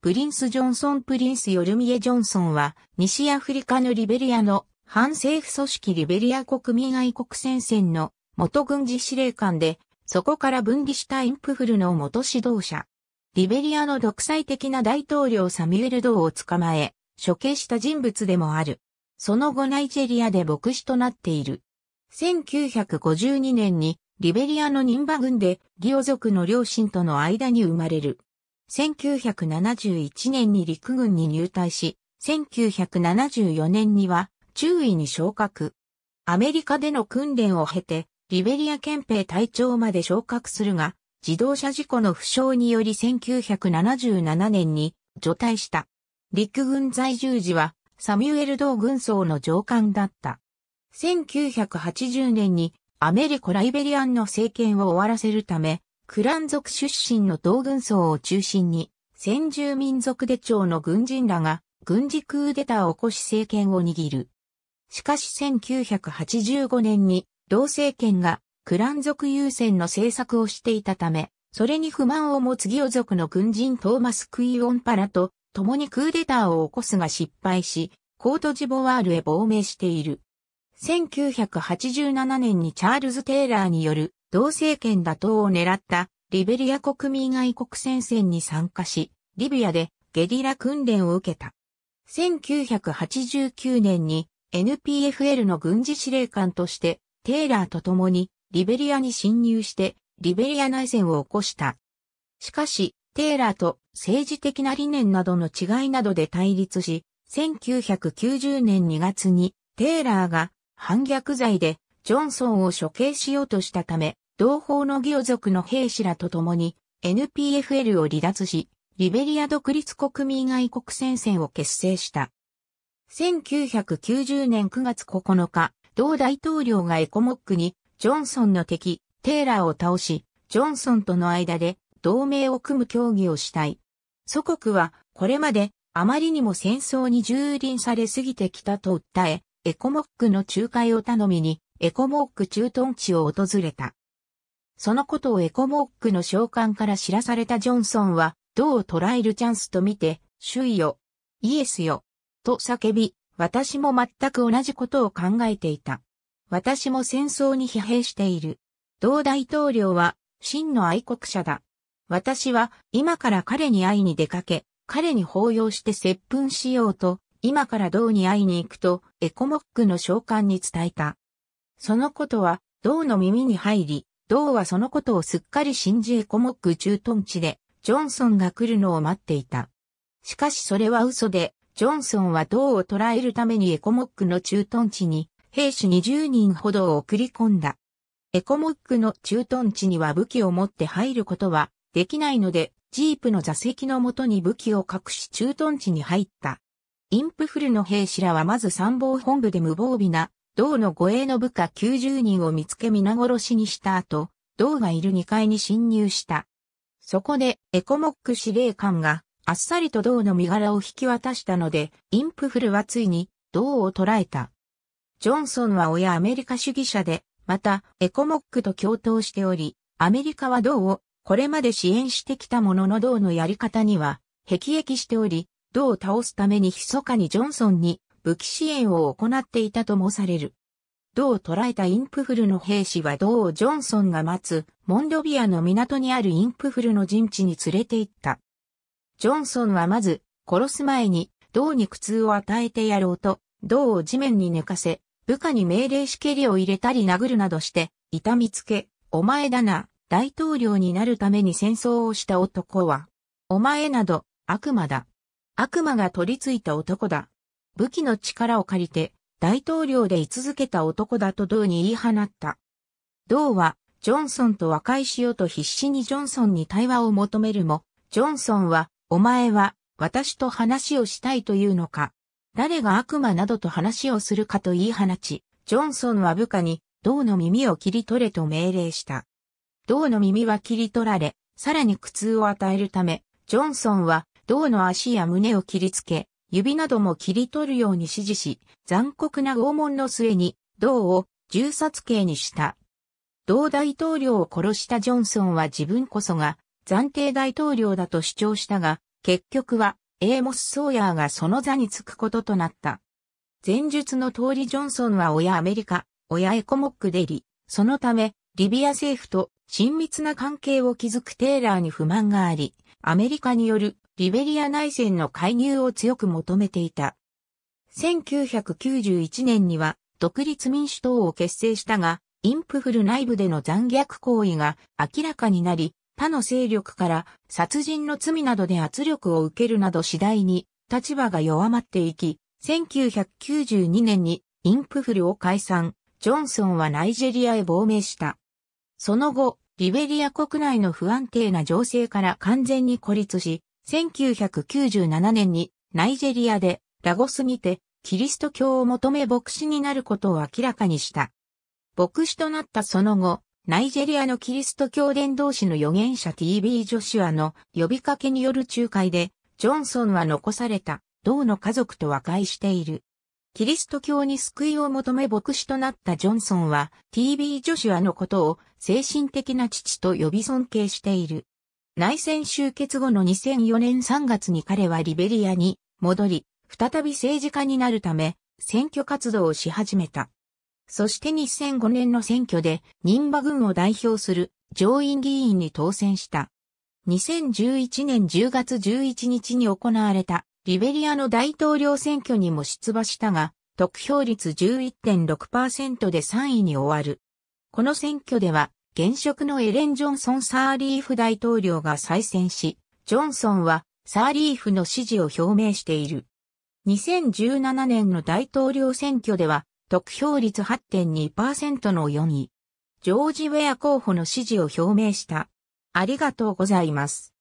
プリンス・ジョンソン・プリンス・ヨルミエ・ジョンソンは、西アフリカのリベリアの反政府組織リベリア国民愛国戦線の元軍事司令官で、そこから分離したインプフルの元指導者。リベリアの独裁的な大統領サミュエル・ドーを捕まえ、処刑した人物でもある。その後ナイジェリアで牧師となっている。1952年にリベリアのニンバ軍でギオ族の両親との間に生まれる。1971年に陸軍に入隊し、1974年には中尉に昇格。アメリカでの訓練を経て、リベリア憲兵隊長まで昇格するが、自動車事故の負傷により1977年に除隊した。陸軍在住時はサミュエルドー軍曹の上官だった。1980年にアメリコ・ライベリアンの政権を終わらせるため、クラン族出身の同軍層を中心に、先住民族で長の軍人らが軍事クーデターを起こし政権を握る。しかし1985年に同政権がクラン族優先の政策をしていたため、それに不満を持つギオ族の軍人トーマス・クイオンパラと共にクーデターを起こすが失敗し、コートジボワールへ亡命している。1987年にチャールズ・テイラーによる同政権打倒を狙ったリベリア国民愛国戦線に参加し、リビアでゲリラ訓練を受けた。1989年に NPFL の軍事司令官としてテイラーと共にリベリアに侵入してリベリア内戦を起こした。しかし、テイラーと政治的な理念などの違いなどで対立し、1990年2月にテイラーが反逆罪でジョンソンを処刑しようとしたため、同胞のギオ族の兵士らと共に NPFL を離脱し、リベリア独立国民愛国戦線を結成した。1990年9月9日、同大統領がエコモックに、ジョンソンの敵、テイラーを倒し、ジョンソンとの間で同盟を組む協議をしたい。祖国は、これまで、あまりにも戦争に蹂躙されすぎてきたと訴え、エコモックの仲介を頼みに、エコモック駐屯地を訪れた。そのことをエコモックの召喚から知らされたジョンソンは、どう捉えるチャンスと見て、周囲よ、イエスよ、と叫び、私も全く同じことを考えていた。私も戦争に疲弊している。同大統領は真の愛国者だ。私は今から彼に会いに出かけ、彼に抱擁して接吻しようと、今から銅に会いに行くとエコモックの召喚に伝えた。そのことは、銅の耳に入り、銅はそのことをすっかり信じエコモック駐屯地で、ジョンソンが来るのを待っていた。しかしそれは嘘で、ジョンソンは銅を捕らえるためにエコモックの駐屯地に、兵士20人ほどを送り込んだ。エコモックの駐屯地には武器を持って入ることはできないので、ジープの座席のもとに武器を隠し駐屯地に入った。インプフルの兵士らはまず参謀本部で無防備な銅の護衛の部下90人を見つけ皆殺しにした後、銅がいる2階に侵入した。そこで、エコモック司令官が、あっさりと銅の身柄を引き渡したので、インプフルはついに、銅を捕らえた。ジョンソンは親アメリカ主義者で、また、エコモックと共闘しており、アメリカは銅を、これまで支援してきたものの銅のやり方には、辟易しており、銅を倒すために密かにジョンソンに武器支援を行っていたともされる。どを捉えたインプフルの兵士は銅をジョンソンが待つモンドビアの港にあるインプフルの陣地に連れて行った。ジョンソンはまず殺す前に銅に苦痛を与えてやろうと、銅を地面に寝かせ、部下に命令し蹴りを入れたり殴るなどして、痛みつけ、お前だな、大統領になるために戦争をした男は、お前など、悪魔だ。悪魔が取り付いた男だ。武器の力を借りて大統領で居続けた男だと銅に言い放った。銅はジョンソンと和解しようと必死にジョンソンに対話を求めるも、ジョンソンは、お前は私と話をしたいというのか、誰が悪魔などと話をするかと言い放ち、ジョンソンは部下に、銅の耳を切り取れと命令した。銅の耳は切り取られ、さらに苦痛を与えるため、ジョンソンは銅の足や胸を切りつけ、指なども切り取るように指示し、残酷な拷問の末に、銅を銃殺刑にした。同大統領を殺したジョンソンは自分こそが暫定大統領だと主張したが、結局はエーモス・ソーヤーがその座に着くこととなった。前述の通りジョンソンは親アメリカ、親エコモックデリ、そのため、リビア政府と親密な関係を築くテーラーに不満があり、アメリカによるリベリア内戦の介入を強く求めていた。1991年には独立民主党を結成したが、インプフル内部での残虐行為が明らかになり、他の勢力から殺人の罪などで圧力を受けるなど次第に立場が弱まっていき、1992年にインプフルを解散、ジョンソンはナイジェリアへ亡命した。その後、リベリア国内の不安定な情勢から完全に孤立し、1997年にナイジェリアでラゴスにてキリスト教を求め牧師になることを明らかにした。牧師となったその後、ナイジェリアのキリスト教伝道師の預言者 TB ジョシュアの呼びかけによる仲介で、ジョンソンは残された、同の家族と和解している。キリスト教に救いを求め牧師となったジョンソンは TB ジョシュアのことを精神的な父と呼び尊敬している。内戦終結後の2004年3月に彼はリベリアに戻り、再び政治家になるため、選挙活動をし始めた。そして2005年の選挙で、任馬軍を代表する上院議員に当選した。2011年10月11日に行われたリベリアの大統領選挙にも出馬したが、得票率11.6%で3位に終わる。この選挙では現職のエレン・ジョンソン・サーリーフ大統領が再選し、ジョンソンはサーリーフの支持を表明している。2017年の大統領選挙では、得票率8.2%の4位。ジョージ・ウェア候補の支持を表明した。ありがとうございます。